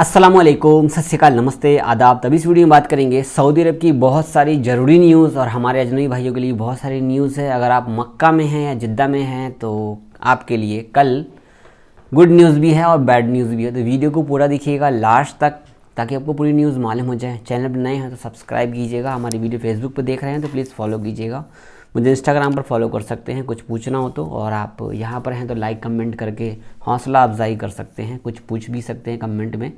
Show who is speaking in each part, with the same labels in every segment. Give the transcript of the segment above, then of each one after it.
Speaker 1: असलम श्रीकाल नमस्ते आदाब तब इस वीडियो में बात करेंगे सऊदी अरब की बहुत सारी ज़रूरी न्यूज़ और हमारे अजनबी भाइयों के लिए बहुत सारी न्यूज़ है अगर आप मक्का में हैं या जिद्दा में हैं तो आपके लिए कल गुड न्यूज़ भी है और बैड न्यूज़ भी है तो वीडियो को पूरा देखिएगा लास्ट तक ताकि आपको पूरी न्यूज़ मालूम हो जाए चैनल पर नए हैं तो सब्सक्राइब कीजिएगा हमारी वीडियो फेसबुक पर देख रहे हैं तो प्लीज़ फॉलो कीजिएगा मुझे इंस्टाग्राम पर फॉलो कर सकते हैं कुछ पूछना हो तो और आप यहाँ पर हैं तो लाइक कमेंट करके हौसला अफजाई कर सकते हैं कुछ पूछ भी सकते हैं कमेंट में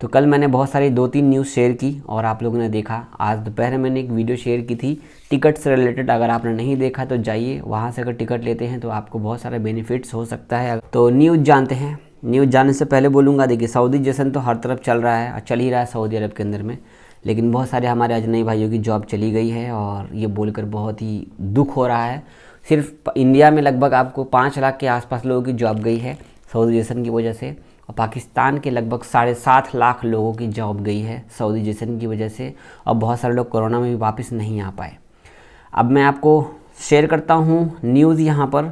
Speaker 1: तो कल मैंने बहुत सारी दो तीन न्यूज़ शेयर की और आप लोगों ने देखा आज दोपहर मैंने एक वीडियो शेयर की थी टिकट से रिलेटेड अगर आपने नहीं देखा तो जाइए वहाँ से अगर टिकट लेते हैं तो आपको बहुत सारे बेनिफिट्स हो सकता है तो न्यूज़ जानते हैं न्यूज़ जानने से पहले बोलूँगा देखिए सऊदी जैसन तो हर तरफ चल रहा है और चल ही रहा है सऊदी अरब के अंदर में लेकिन बहुत सारे हमारे अजनबी भाइयों की जॉब चली गई है और ये बोलकर बहुत ही दुख हो रहा है सिर्फ इंडिया में लगभग आपको पाँच लाख के आसपास लोगों की जॉब गई है सऊदी जैसन की वजह से और पाकिस्तान के लगभग साढ़े सात लाख लोगों की जॉब गई है सऊदी जैसन की वजह से और बहुत सारे लोग कोरोना में भी वापस नहीं आ पाए अब मैं आपको शेयर करता हूँ न्यूज़ यहाँ पर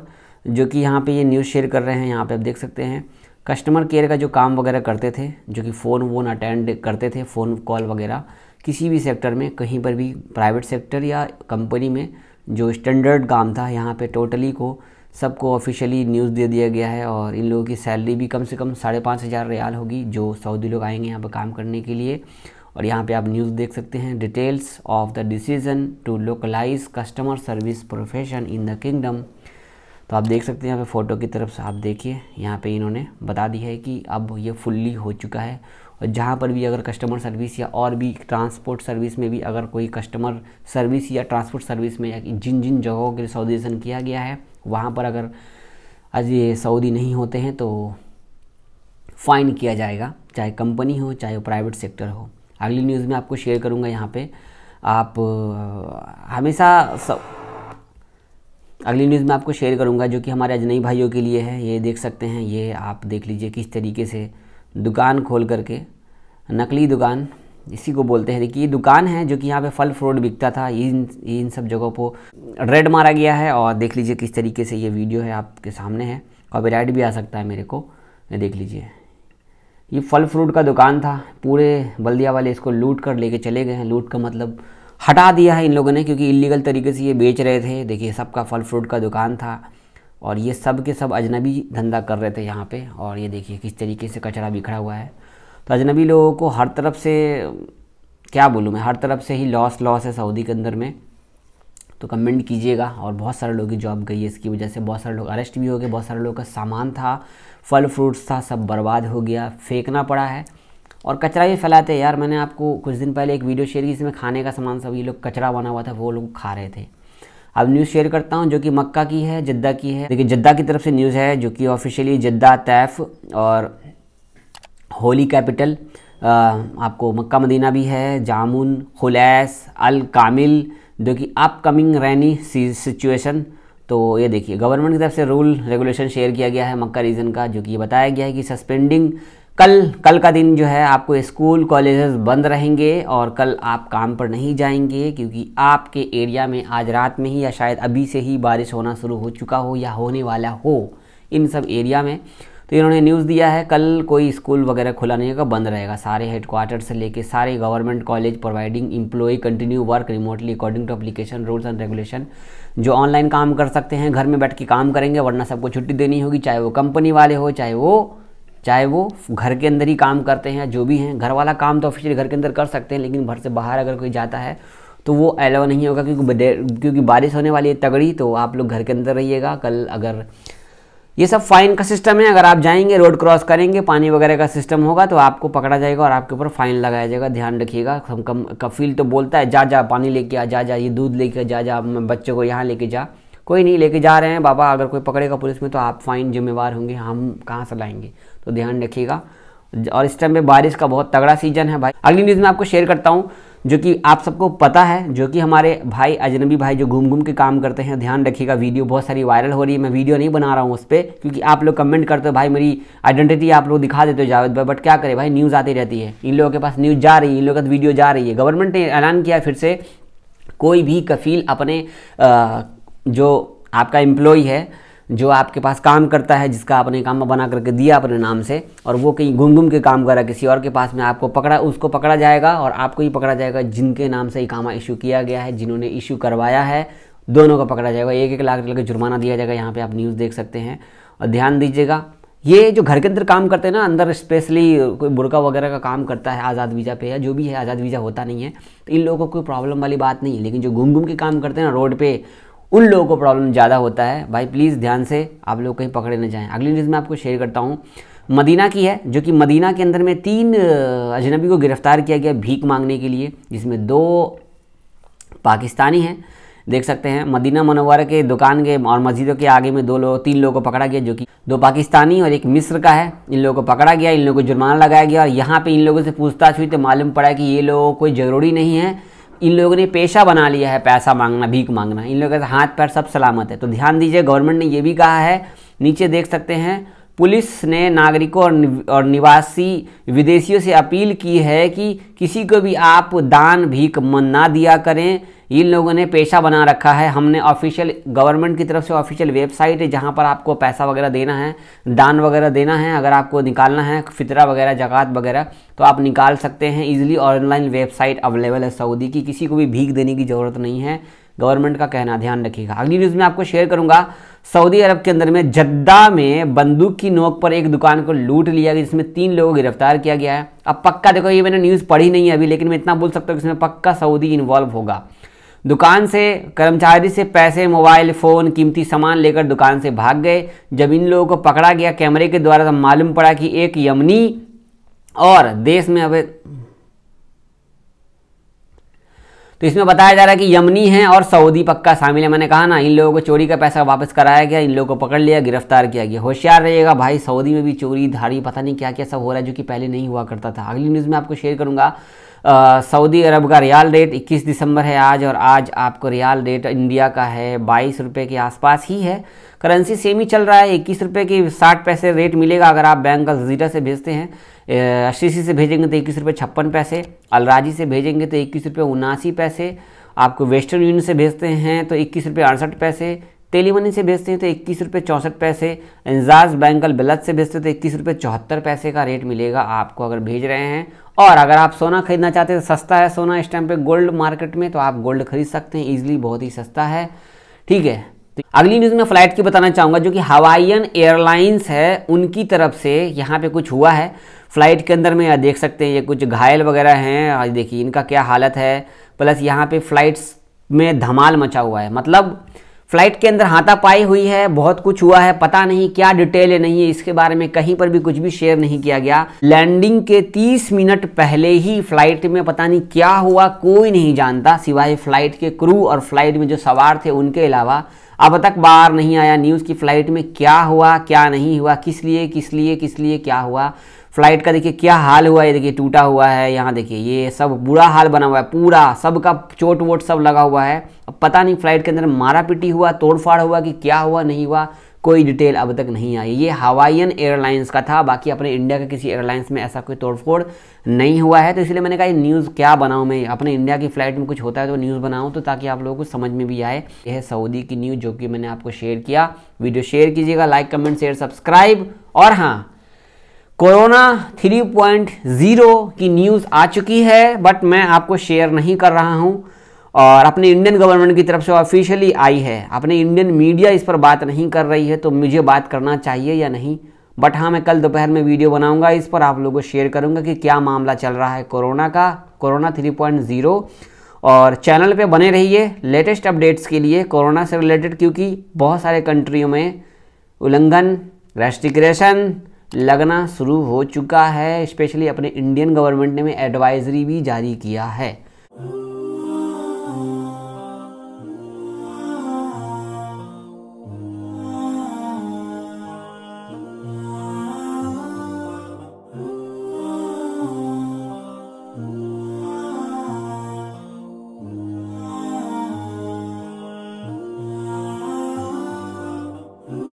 Speaker 1: जो कि यहाँ पे ये न्यूज़ शेयर कर रहे हैं यहाँ पे आप देख सकते हैं कस्टमर केयर का जो काम वगैरह करते थे जो कि फ़ोन वोन अटेंड करते थे फ़ोन कॉल वगैरह किसी भी सेक्टर में कहीं पर भी प्राइवेट सेक्टर या कंपनी में जो स्टैंडर्ड काम था यहाँ पे टोटली को सबको ऑफिशियली न्यूज़ दे दिया गया है और इन लोगों की सैलरी भी कम से कम साढ़े पाँच हज़ार रियाल होगी जो सऊदी लोग आएंगे यहाँ पर काम करने के लिए और यहाँ पे आप न्यूज़ देख सकते हैं details of the decision to localise customer service profession in the kingdom तो आप देख सकते हैं यहाँ पे फ़ोटो की तरफ से आप देखिए यहाँ पे इन्होंने बता दिया है कि अब ये फुल्ली हो चुका है और जहाँ पर भी अगर कस्टमर सर्विस या और भी ट्रांसपोर्ट सर्विस में भी अगर कोई कस्टमर सर्विस या ट्रांसपोर्ट सर्विस में या जिन जिन जगहों के लिए किया गया है वहाँ पर अगर आज ये सऊदी नहीं होते हैं तो फ़ाइन किया जाएगा चाहे कंपनी हो चाहे प्राइवेट सेक्टर हो अगली न्यूज़ में आपको शेयर करूँगा यहाँ पर आप हमेशा अगली न्यूज़ मैं आपको शेयर करूंगा जो कि हमारे अजनई भाइयों के लिए है ये देख सकते हैं ये आप देख लीजिए किस तरीके से दुकान खोल करके नकली दुकान इसी को बोलते हैं देखिए ये दुकान है जो कि यहाँ पे फल फ्रूट बिकता था इन इन सब जगहों पर रेड मारा गया है और देख लीजिए किस तरीके से ये वीडियो है आपके सामने है कॉपीराइट भी आ सकता है मेरे को देख लीजिए ये फल फ्रूट का दुकान था पूरे बल्दिया वाले इसको लूट कर लेके चले गए हैं लूट का मतलब हटा दिया है इन लोगों ने क्योंकि इलीगल तरीके से ये बेच रहे थे देखिए सबका फल फ्रूट का दुकान था और ये सब के सब अजनबी धंधा कर रहे थे यहाँ पे और ये देखिए किस तरीके से कचरा बिखरा हुआ है तो अजनबी लोगों को हर तरफ से क्या बोलूँ मैं हर तरफ से ही लॉस लॉस है सऊदी के अंदर में तो कमेंट कीजिएगा और बहुत सारे लोगों की जॉब गई है इसकी वजह से बहुत सारे लोग अरेस्ट भी हो गए बहुत सारे लोगों का सामान था फल फ्रूट्स था सब बर्बाद हो गया फेंकना पड़ा है और कचरा भी फैलाते हैं यार मैंने आपको कुछ दिन पहले एक वीडियो शेयर की जिसमें खाने का सामान सब ये लोग कचरा बना हुआ था वो लोग खा रहे थे अब न्यूज़ शेयर करता हूँ जो कि मक्का की है जद्दा की है देखिए जद्दा की तरफ से न्यूज़ है जो कि ऑफिशियली जद्दा तैफ और होली कैपिटल आपको मक्का मदीना भी है जामुन खुलैस अल कामिल जो कि अपकमिंग रैनी सिचुएशन तो ये देखिए गवर्नमेंट की तरफ से रूल रेगुलेशन शेयर किया गया है मक्का रीजन का जो कि ये बताया गया है कि सस्पेंडिंग कल कल का दिन जो है आपको स्कूल कॉलेजेस बंद रहेंगे और कल आप काम पर नहीं जाएंगे क्योंकि आपके एरिया में आज रात में ही या शायद अभी से ही बारिश होना शुरू हो चुका हो या होने वाला हो इन सब एरिया में तो इन्होंने न्यूज़ दिया है कल कोई स्कूल वगैरह खुला नहीं होगा बंद रहेगा सारे हेडक्वार्टर से लेके सारे government college providing employee continue work remotely according to application rules and regulation जो ऑनलाइन काम कर सकते हैं घर में बैठ के काम करेंगे वरना सबको छुट्टी देनी होगी चाहे वो कंपनी वाले हो चाहे वो चाहे वो घर के अंदर ही काम करते हैं जो भी हैं घर वाला काम तो ऑफिशियली घर के अंदर कर सकते हैं लेकिन घर से बाहर अगर कोई जाता है तो वो अलाउ नहीं होगा क्योंकि क्योंकि बारिश होने वाली है तगड़ी तो आप लोग घर के अंदर रहिएगा कल अगर ये सब फाइन का सिस्टम है अगर आप जाएंगे रोड क्रॉस करेंगे पानी वगैरह का सिस्टम होगा तो आपको पकड़ा जाएगा और आपके ऊपर फाइन लगाया जाएगा ध्यान रखिएगा कम कम कफील तो बोलता है जा जा पानी लेके आ जा जा ये दूध लेके जा जा बच्चे को यहाँ लेके जा कोई नहीं लेके जा रहे हैं बाबा अगर कोई पकड़ेगा पुलिस में तो आप फाइन जिम्मेवार होंगे हम कहाँ से लाएंगे तो ध्यान रखिएगा और इस टाइम पे बारिश का बहुत तगड़ा सीजन है भाई अगली न्यूज़ में आपको शेयर करता हूँ जो कि आप सबको पता है जो कि हमारे भाई अजनबी भाई जो घूम घूम के काम करते हैं ध्यान रखिएगा वीडियो बहुत सारी वायरल हो रही है मैं वीडियो नहीं बना रहा हूँ उस पर क्योंकि आप लोग कमेंट करते हो भाई मेरी आइडेंटिटी आप लोग दिखा देते हो जावेद भाई बट क्या करें भाई न्यूज़ आती रहती है इन लोगों के पास न्यूज़ जा रही है इन लोगों का वीडियो जा रही है गवर्नमेंट ने ऐलान किया फिर से कोई भी कफील अपने जो आपका एम्प्लॉय है जो आपके पास काम करता है जिसका आपने काम बना करके दिया अपने नाम से और वो कहीं घूम घूम के काम करा किसी और के पास में आपको पकड़ा उसको पकड़ा जाएगा और आपको ही पकड़ा जाएगा जिनके नाम से इकामा इशू किया गया है जिन्होंने इशू करवाया है दोनों को पकड़ा जाएगा एक एक लाख रुपये का जुर्माना दिया जाएगा यहाँ पर आप न्यूज़ देख सकते हैं और ध्यान दीजिएगा ये जो घर के अंदर काम करते हैं ना अंदर स्पेशली कोई बुरका वगैरह का काम करता है आज़ाद वीज़ा पे या जो भी है आज़ाद वीज़ा होता नहीं है तो इन लोगों को कोई प्रॉब्लम वाली बात नहीं है लेकिन जो घूम घूम के काम करते हैं ना रोड पे उन लोगों को प्रॉब्लम ज़्यादा होता है भाई प्लीज़ ध्यान से आप लोग कहीं पकड़े ना जाएँ अगली न्यूज़ मैं आपको शेयर करता हूँ मदीना की है जो कि मदीना के अंदर में तीन अजनबी को गिरफ्तार किया गया भीख मांगने के लिए जिसमें दो पाकिस्तानी हैं देख सकते हैं मदीना मनोवर के दुकान के और मस्जिदों के आगे में दो लोग तीन लोगों को पकड़ा गया जो कि दो पाकिस्तानी और एक मिस्र का है इन लोगों को पकड़ा गया इन लोगों को जुर्माना लगाया गया और यहाँ पे इन लोगों से पूछताछ हुई तो मालूम पड़ा कि ये लोग कोई ज़रूरी नहीं है इन लोगों ने पेशा बना लिया है पैसा मांगना भीख मांगना इन लोगों के हाथ पैर सब सलामत है तो ध्यान दीजिए गवर्नमेंट ने यह भी कहा है नीचे देख सकते हैं पुलिस ने नागरिकों और और निवासी विदेशियों से अपील की है कि किसी को भी आप दान भीख ना दिया करें इन लोगों ने पेशा बना रखा है हमने ऑफिशियल गवर्नमेंट की तरफ से ऑफिशियल वेबसाइट है जहाँ पर आपको पैसा वगैरह देना है दान वगैरह देना है अगर आपको निकालना है फितरा वगैरह जक़ात वगैरह तो आप निकाल सकते हैं ईजिली ऑनलाइन वेबसाइट अवेलेबल है सऊदी की किसी को भी भीख देने की ज़रूरत नहीं है गवर्नमेंट का कहना ध्यान रखिएगा अगली न्यूज़ में आपको शेयर करूंगा सऊदी अरब के अंदर में जद्दा में बंदूक की नोक पर एक दुकान को लूट लिया गया जिसमें तीन लोगों को गिरफ्तार किया गया है अब पक्का देखो ये मैंने न्यूज़ पढ़ी नहीं है अभी लेकिन मैं इतना बोल सकता हूँ कि इसमें पक्का सऊदी इन्वॉल्व होगा दुकान से कर्मचारी से पैसे मोबाइल फ़ोन कीमती सामान लेकर दुकान से भाग गए जब इन लोगों को पकड़ा गया कैमरे के द्वारा तो मालूम पड़ा कि एक यमनी और देश में अब तो इसमें बताया जा रहा है कि यमनी हैं और सऊदी पक्का शामिल है मैंने कहा ना इन लोगों को चोरी का पैसा वापस कराया गया इन लोगों को पकड़ लिया गिरफ्तार किया गया होशियार रहिएगा भाई सऊदी में भी चोरी धारी पता नहीं क्या क्या सब हो रहा है जो कि पहले नहीं हुआ करता था अगली न्यूज़ में आपको शेयर करूँगा सऊदी अरब का रियाल रेट 21 दिसंबर है आज और आज आपको रियाल रेट इंडिया का है बाईस रुपये के आसपास ही है करेंसी सेम ही चल रहा है इक्कीस रुपये की साठ पैसे रेट मिलेगा अगर आप बैंक का जीरा से भेजते हैं अशीसी से भेजेंगे तो इक्कीस रुपये छप्पन पैसे अलराजी से भेजेंगे तो इक्कीस रुपये उनासी पैसे आपको वेस्टर्न यूनियन से भेजते हैं तो इक्कीस रुपये अड़सठ पैसे टेलीमनी से भेजते हैं तो इक्कीस रुपये चौंसठ पैसे एंजाज बैंकल बिलत से भेजते हैं तो इक्कीस रुपये चौहत्तर पैसे का रेट मिलेगा आपको अगर भेज रहे हैं और अगर आप सोना खरीदना चाहते हैं तो सस्ता है सोना इस टाइम पे गोल्ड मार्केट में तो आप गोल्ड खरीद सकते हैं इजिली बहुत ही सस्ता है ठीक है तो अगली न्यूज़ में फ़्लाइट की बताना चाहूँगा जो कि हवाईयन एयरलाइंस है उनकी तरफ से यहाँ पे कुछ हुआ है फ़्लाइट के अंदर में देख सकते हैं ये कुछ घायल वगैरह हैं आज देखिए इनका क्या हालत है प्लस यहाँ पे फ़्लाइट्स में धमाल मचा हुआ है मतलब फ्लाइट के अंदर हाथापाई हुई है बहुत कुछ हुआ है पता नहीं क्या डिटेल है नहीं है इसके बारे में कहीं पर भी कुछ भी शेयर नहीं किया गया लैंडिंग के 30 मिनट पहले ही फ्लाइट में पता नहीं क्या हुआ कोई नहीं जानता सिवाय फ्लाइट के क्रू और फ्लाइट में जो सवार थे उनके अलावा अब तक बाहर नहीं आया न्यूज़ की फ्लाइट में क्या हुआ क्या नहीं हुआ किस लिए किस लिए किस लिए क्या हुआ फ्लाइट का देखिए क्या हाल हुआ है देखिए टूटा हुआ है यहाँ देखिए ये सब बुरा हाल बना हुआ है पूरा सब का चोट वोट सब लगा हुआ है अब पता नहीं फ्लाइट के अंदर मारा पीटी हुआ तोड़फाड़ हुआ कि क्या हुआ नहीं हुआ कोई डिटेल अब तक नहीं आई ये हवाइन एयरलाइंस का था बाकी अपने इंडिया के किसी एयरलाइंस में ऐसा कोई तोड़फोड़ नहीं हुआ है तो इसलिए मैंने कहा न्यूज़ क्या बनाऊँ मैं अपने इंडिया की फ्लाइट में कुछ होता है तो न्यूज़ बनाऊँ तो ताकि आप लोगों को समझ में भी आए यह है सऊदी की न्यूज़ जो कि मैंने आपको शेयर किया वीडियो शेयर कीजिएगा लाइक कमेंट शेयर सब्सक्राइब और हाँ कोरोना 3.0 की न्यूज़ आ चुकी है बट मैं आपको शेयर नहीं कर रहा हूँ और अपने इंडियन गवर्नमेंट की तरफ से ऑफिशियली आई है अपने इंडियन मीडिया इस पर बात नहीं कर रही है तो मुझे बात करना चाहिए या नहीं बट हाँ मैं कल दोपहर में वीडियो बनाऊंगा इस पर आप लोगों को शेयर करूंगा कि क्या मामला चल रहा है कोरोना का कोरोना 3.0 और चैनल पे बने रहिए लेटेस्ट अपडेट्स के लिए कोरोना से रिलेटेड क्योंकि बहुत सारे कंट्रियों में उल्लंघन रेस्ट्रिक्रेशन लगना शुरू हो चुका है स्पेशली अपने इंडियन गवर्नमेंट ने भी एडवाइजरी भी जारी किया है